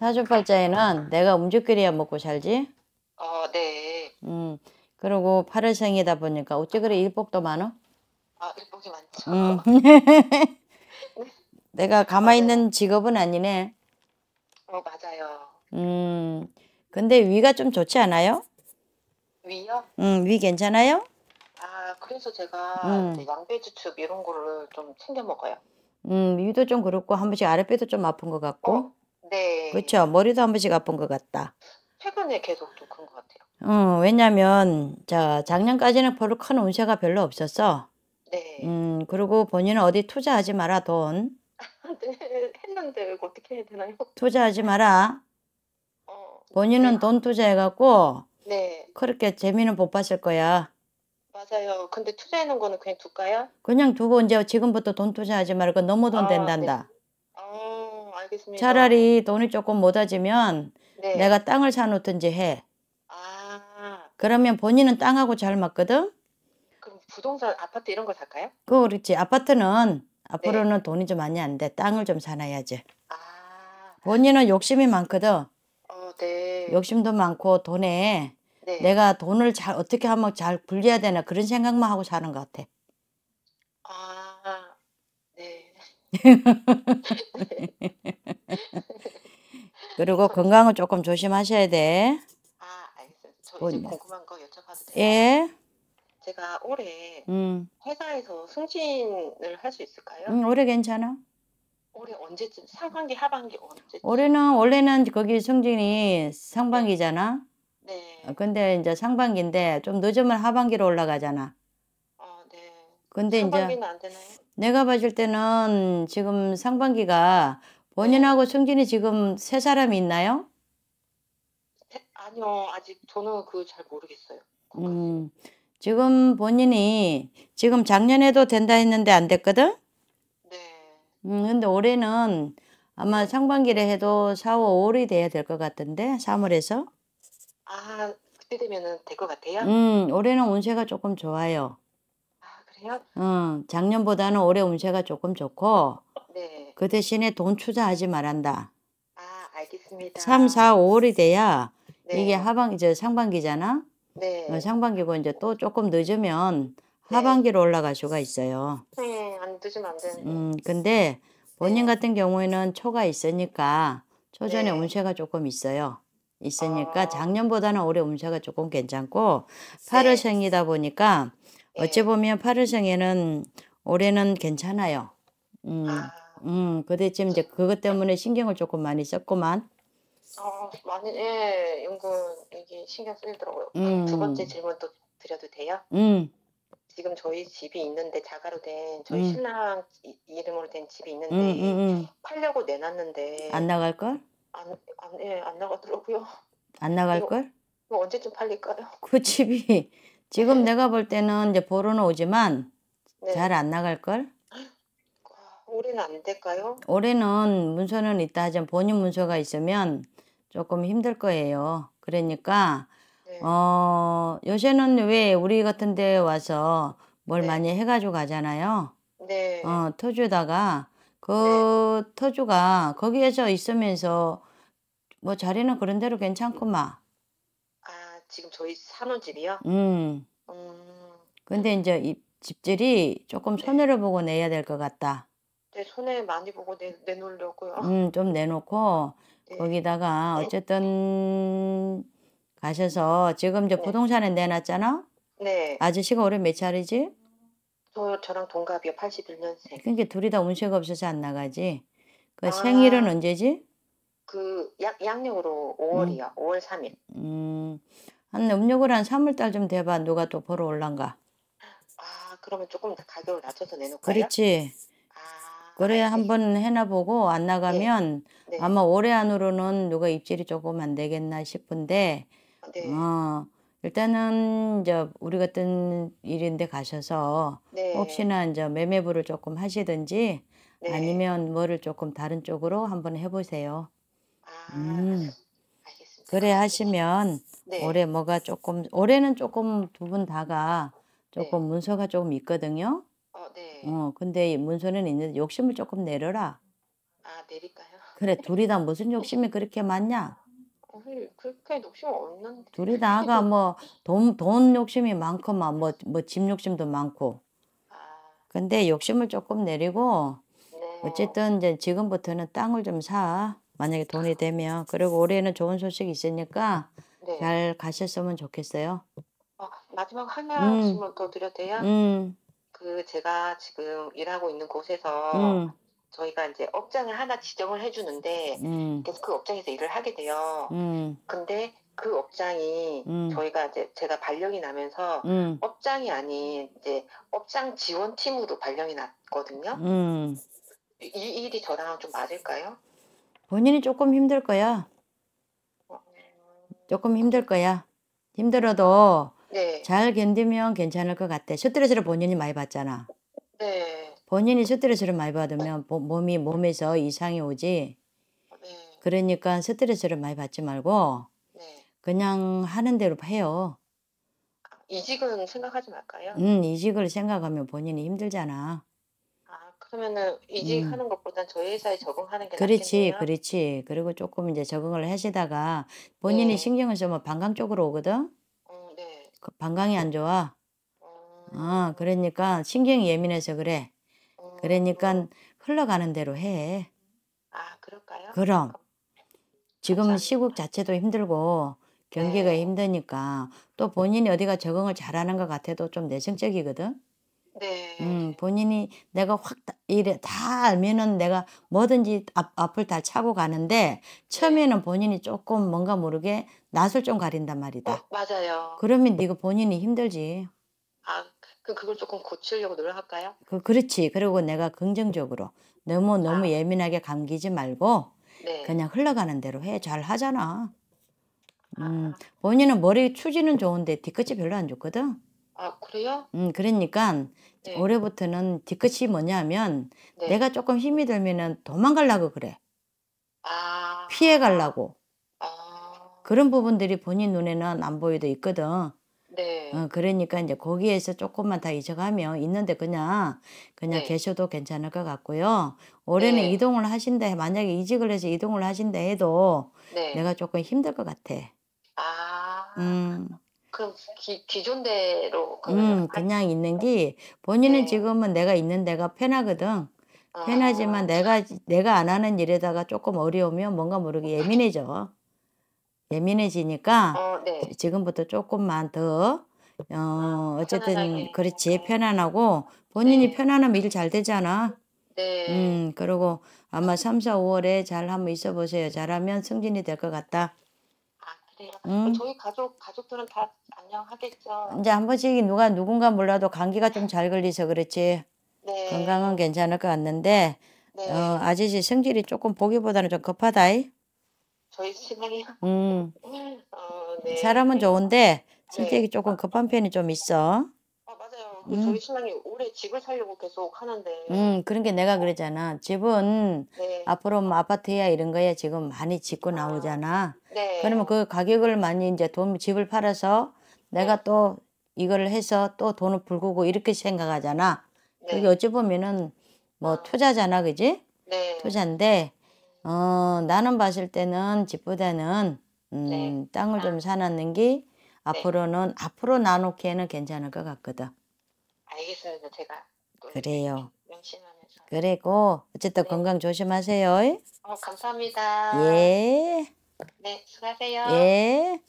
사주팔자에는 내가 움직거리야 먹고 살지. 어, 네. 음, 그리고 팔월생이다 보니까 어찌 그래 일복도 많어? 아, 일복이 많죠. 음. 내가 가만히 아, 네. 있는 직업은 아니네. 어, 맞아요. 음, 근데 위가 좀 좋지 않아요? 위요? 음, 위 괜찮아요? 아, 그래서 제가 음. 양배추즙 이런 거를 좀 챙겨 먹어요. 음, 위도 좀 그렇고 한 번씩 아랫배도 좀 아픈 것 같고. 어? 네, 그렇죠. 머리도 한 번씩 아픈 것 같다. 최근에 계속 좀그것 같아요. 음, 왜냐면 자 작년까지는 별로 큰 운세가 별로 없었어. 네. 음, 그리고 본인은 어디 투자하지 마라 돈. 네, 했는데 어떻게 해야 되나요? 투자하지 마라. 어, 본인은 네. 돈 투자해갖고 네. 그렇게 재미는 못 봤을 거야. 맞아요. 근데 투자해 놓 거는 그냥 둘까요? 그냥 두고 이제 지금부터 돈 투자하지 말고 넘어 돈 아, 된단다. 네. 아, 알겠습니다. 차라리 돈이 조금 모자지면 네. 내가 땅을 사놓든지 해. 아. 그러면 본인은 땅하고 잘 맞거든? 그럼 부동산, 아파트 이런 거 살까요? 그 그렇지. 아파트는 앞으로는 네. 돈이 좀 많이 안 돼. 땅을 좀 사놔야지. 아. 본인은 욕심이 많거든. 어, 네. 욕심도 많고 돈에 네. 내가 돈을 잘 어떻게 하면 잘 불려야 되나 그런 생각만 하고 사는 것 같아. 그리고 건강은 조금 조심하셔야 돼. 아, 알겠어요. 저 이제 궁금한 거 여쭤봐도 돼요? 예. 제가 올해 음. 회사에서 승진을 할 수 있을까요? 음, 올해 괜찮아. 올해 언제쯤? 상반기, 하반기 언제쯤? 올해는 원래는 거기 승진이 네. 상반기잖아. 네. 어, 근데 이제 상반기인데 좀 늦으면 하반기로 올라가잖아. 근데 상반기는 이제 안 되나요? 내가 봐줄 때는 지금 상반기가 본인하고 네. 승진이 지금 세 사람이 있나요? 해- 아니요, 아직 저는 그 잘 모르겠어요. 음, 지금 본인이 지금 작년에도 된다 했는데 안 됐거든? 네. 음, 근데 올해는 아마 상반기를 해도 4, 5, 5월이 돼야 될 것 같은데, 3월에서. 아, 그때 되면될 것 같아요? 음, 올해는 운세가 조금 좋아요. 그래요? 응, 어, 작년보다는 올해 운세가 조금 좋고 네. 그 대신에 돈 투자하지 말한다. 아, 알겠습니다. 3, 4, 5월이 돼야 네. 이게 하반 이제 상반기잖아. 네. 어, 상반기고 이제 또 조금 늦으면 네. 하반기로 올라갈 수가 있어요. 네, 안 늦으면 안 되는데. 음, 근데 본인 네. 같은 경우에는 초가 있으니까 초전에 네. 운세가 조금 있어요. 있으니까 어... 작년보다는 올해 운세가 조금 괜찮고 8월생이다 보니까 어찌 보면 파르성에는 올해는 괜찮아요. 음, 아. 음, 그대쯤 이제 그것 때문에 신경을 조금 많이 썼구만. 어, 많이 예, 연금 이게 신경 쓰이더라고요. 음. 두 번째 질문도 드려도 돼요? 음. 지금 저희 집이 있는데 자가로 된 저희 음. 신랑 이, 름으로된 집이 음, 있는데 음, 음, 팔려고 내놨는데 안 나갈 걸? 안, 안, 예, 안 나가더라고요. 안 나갈 걸? 언제쯤 팔릴까요? 그 집이 지금 네. 내가 볼 때는 이제 보러는 오지만 네. 잘안 나갈 걸. 올해는 안 될까요? 올해는 문서는 있다 하지만 본인 문서가 있으면 조금 힘들 거예요. 그러니까 네. 어 요새는 왜 우리 같은 데 와서 뭘 네. 많이 해가지고 가잖아요. 네. 어 터주다가 그 네. 터주가 거기에서 있으면서 뭐 자리는 그런 대로 괜찮고 막 지금 저희 사는 집이요? 음. 음. 근데 이제 이 집들이 조금 네. 손해를 네. 보고 내야 될 것 같다. 네, 손해 많이 보고 내, 내놓으려고요. 음, 좀 내놓고 네. 거기다가 네. 어쨌든 네. 가셔서 지금 이제 네. 부동산에 내놨잖아? 네. 아저씨가 올해 몇 살이지? 저, 저랑 동갑이요. 81년생. 그러니까 둘이 다 운세가 없어서 안 나가지. 그 아, 생일은 언제지? 그 양, 양력으로 5월이요. 음. 5월 3일. 음. 한음력으로한 3월달쯤 돼봐 누가 또 보러 올란가. 아 그러면 조금 가격을 낮춰서 내놓을까요? 그렇지. 아, 그래야 한번 해놔보고 안 네. 나가면 네. 네. 아마 올해 안으로는 누가 입질이 조금 안 되겠나 싶은데 네. 어, 일단은 이제 우리 같은 일인데 가셔서 네. 혹시나 이제 매매부를 조금 하시든지 아니면 뭐를 조금 다른 쪽으로 한번 해보세요. 아. 음. 그래 하시면 네. 올해 뭐가 조금 올해는 조금 두 분 다가 네. 조금 네. 문서가 조금 있거든요. 어, 네. 어, 근데 문서는 있는데 욕심을 조금 내려라. 아, 내릴까요? 그래, 둘이 다 무슨 욕심이 그렇게 많냐? 그렇게 욕심 없는데. 둘이 다가 뭐 돈 돈 욕심이 많고뭐뭐 집 욕심도 많고. 아. 근데 욕심을 조금 내리고 네. 어쨌든 이제 지금부터는 땅을 좀 사. 만약에 돈이 아. 되면 그리고 올해는 좋은 소식 이 있으니까 네. 잘 가셨으면 좋겠어요. 어, 마지막 하나 음. 질문 더 드려도 돼요? 음. 그 제가 지금 일하고 있는 곳에서 음. 저희가 이제 업장을 하나 지정을 해주는데 음. 계속 그 업장에서 일을 하게 돼요. 음. 근데 그 업장이 음. 저희가 이제 제가 발령이 나면서 음. 업장이 아닌 이제 업장 지원팀으로 발령이 났거든요. 음. 이 일이 저랑 좀 맞을까요? 본인이 조금 힘들 거야. 조금 힘들 거야. 힘들어도 네. 잘 견디면 괜찮을 것 같아. 스트레스를 본인이 많이 받잖아. 네. 본인이 스트레스를 많이 받으면 몸이 몸에서 이상이 오지. 네. 그러니까 스트레스를 많이 받지 말고 네. 그냥 하는 대로 해요. 아, 이직은 생각하지 말까요? 음, 이직을 생각하면 본인이 힘들잖아. 그러면은 이직하는 음. 것보단 저희 회사에 적응하는 게 그렇지, 낫겠네요. 그렇지. 그리고 조금 이제 적응을 하시다가 본인이 네. 신경을 쓰면 방광 쪽으로 오거든. 어, 네. 그 방광이 안 좋아. 아, 음. 그러니까 신경이 예민해서 그래. 그러니까 어. 흘러가는 대로 해. 아, 그럴까요? 그럼. 지금 감 시국 자체도 힘들고 경기가 네. 힘드니까 또 네. 본인이 어디가 적응을 잘하는 것 같아도 좀 내성적이거든. 네. 음, 본인이 내가 확 이래 다 알면은 내가 뭐든지 앞, 앞을 다 차고 가는데 처음에는 네. 본인이 조금 뭔가 모르게 낯을 좀 가린단 말이다. 어, 맞아요. 그러면 네가 본인이 힘들지. 아, 그 그걸 조금 고치려고 노력할까요? 그 그렇지. 그리고 내가 긍정적으로 너무 너무 아. 예민하게 감기지 말고 네. 그냥 흘러가는 대로 해. 잘 하잖아. 아. 음, 아. 본인은 머리 추지는 좋은데 뒤끝이 별로 안 좋거든. 아, 그래요? 음, 그러니까 네. 올해부터는 뒤끝이 뭐냐면 네. 내가 조금 힘이 들면은 도망가려고 그래. 아. 피해 가려고. 아. 그런 부분들이 본인 눈에는 안 보여도 있거든. 네. 어, 그러니까 이제 거기에서 조금만 다 잊어가면 있는데 그냥 그냥 네. 계셔도 괜찮을 것 같고요. 올해는 네. 이동을 하신다 만약에 이직을 해서 이동을 하신다 해도 네. 내가 조금 힘들 것 같아. 아. 음. 그 기, 기존대로 음, 그냥 있는 게 본인은 네. 지금은 내가 있는 데가 편하거든. 아. 편하지만 아. 내가 내가 안 하는 일에다가 조금 어려우면 뭔가 모르게 어. 예민해져. 예민해지니까 어, 네. 지금부터 조금만 더 어, 아, 어쨌든 편안하게. 그렇지 편안하고 네. 본인이 네. 편안하면 일 잘 되잖아. 네. 음, 그리고 아마 삼사 오월에잘 한번 있어 보세요. 잘하면 승진이 될 것 같다. 같요 음. 저희 가족 가족들은 다 안녕하겠죠. 이제 한 번씩 누가 누군가 몰라도 감기가 좀 잘 걸리서 그렇지 네. 건강은 괜찮을 것 같는데 네. 어, 아저씨 성질이 조금 보기보다는 좀급하다 저희 신랑이요. 음. 어, 네. 사람은 좋은데 성격이 네. 조금 급한 편이 좀 있어. 아, 그 음. 저희 신랑이 올해 집을 살려고 계속 하는데. 음 그런 게 내가 그러잖아. 집은 네. 앞으로 뭐 아파트야 이런 거야 지금 많이 짓고 아. 나오잖아. 네. 그러면 그 가격을 많이 이제 돈 집을 팔아서 내가 네. 또이걸 해서 또 돈을 불구고 이렇게 생각하잖아. 네. 그게 어찌 보면은 뭐 아. 투자잖아, 그지? 네. 투자인데 어 나는 봤을 때는 집보다는 음, 네. 땅을 좀 아. 사놨는 게 앞으로는 네. 앞으로 나누기에는 괜찮을 것 같거든. 알겠습니다. 제가 그래요. 명심하면서. 그리고 어쨌든 네. 건강 조심하세요. 어, 감사합니다. 예. 네, 수고하세요. 예.